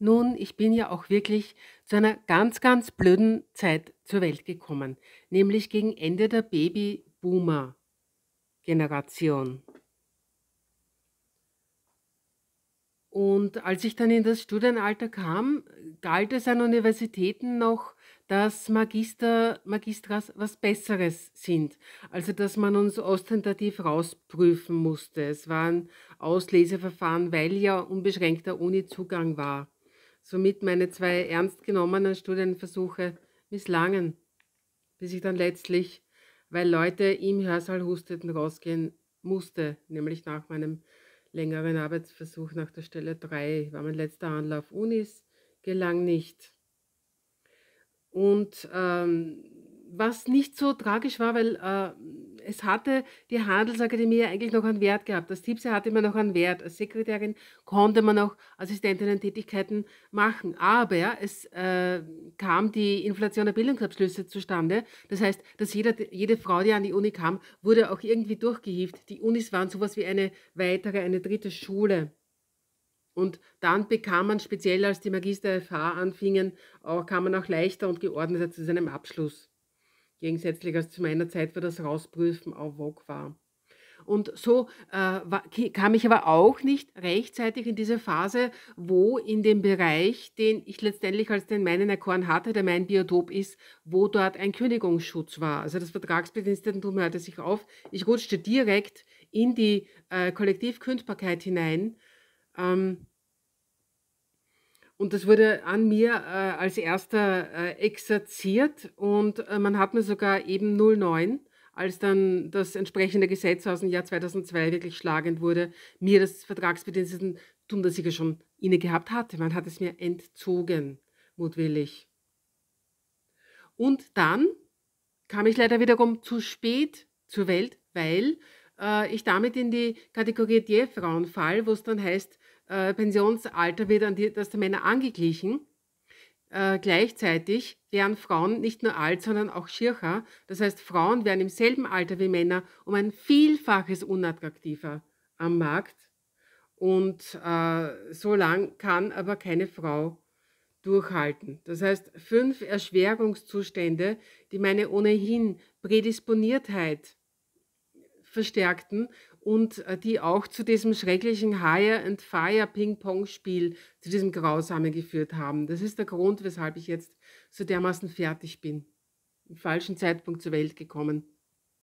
Nun, ich bin ja auch wirklich zu einer ganz, ganz blöden Zeit zur Welt gekommen, nämlich gegen Ende der baby boomer generation Und als ich dann in das Studienalter kam, galt es an Universitäten noch, dass Magister, Magistras was Besseres sind. Also, dass man uns ostentativ rausprüfen musste. Es waren Ausleseverfahren, weil ja unbeschränkter Uni-Zugang war somit meine zwei ernst genommenen Studienversuche misslangen, bis ich dann letztlich, weil Leute im Hörsaal husteten, rausgehen musste, nämlich nach meinem längeren Arbeitsversuch nach der Stelle 3, war mein letzter Anlauf Unis, gelang nicht. Und ähm, was nicht so tragisch war, weil äh, es hatte die Handelsakademie eigentlich noch einen Wert gehabt. Das Tipse hatte immer noch einen Wert. Als Sekretärin konnte man auch Assistentinnen-Tätigkeiten machen. Aber es äh, kam die Inflation der Bildungsabschlüsse zustande. Das heißt, dass jeder, jede Frau, die an die Uni kam, wurde auch irgendwie durchgehievt. Die Unis waren sowas wie eine weitere, eine dritte Schule. Und dann bekam man, speziell als die Magister-FH anfingen, auch, kam man auch leichter und geordneter zu seinem Abschluss gegensätzlich als zu meiner Zeit, wo das Rausprüfen auf vogue war. Und so äh, war, kam ich aber auch nicht rechtzeitig in diese Phase, wo in dem Bereich, den ich letztendlich als den meinen erkoren hatte, der mein Biotop ist, wo dort ein Kündigungsschutz war. Also das Vertragsbedienstetentum hörte sich auf. Ich rutschte direkt in die äh, Kollektivkündbarkeit hinein. Ähm, und das wurde an mir äh, als erster äh, exerziert und äh, man hat mir sogar eben 09, als dann das entsprechende Gesetz aus dem Jahr 2002 wirklich schlagend wurde, mir das Vertragsbediensteten tun, das ich ja schon inne gehabt hatte. Man hat es mir entzogen, mutwillig. Und dann kam ich leider wiederum zu spät zur Welt, weil äh, ich damit in die Kategorie D-Frauen wo es dann heißt, äh, Pensionsalter wird an die, das der Männer angeglichen. Äh, gleichzeitig werden Frauen nicht nur alt, sondern auch schircher. Das heißt, Frauen werden im selben Alter wie Männer um ein Vielfaches unattraktiver am Markt. Und äh, so lang kann aber keine Frau durchhalten. Das heißt, fünf Erschwerungszustände, die meine ohnehin Prädisponiertheit verstärkten und äh, die auch zu diesem schrecklichen Hire and Fire Ping Pong Spiel, zu diesem Grausamen geführt haben. Das ist der Grund, weshalb ich jetzt so dermaßen fertig bin. Im falschen Zeitpunkt zur Welt gekommen.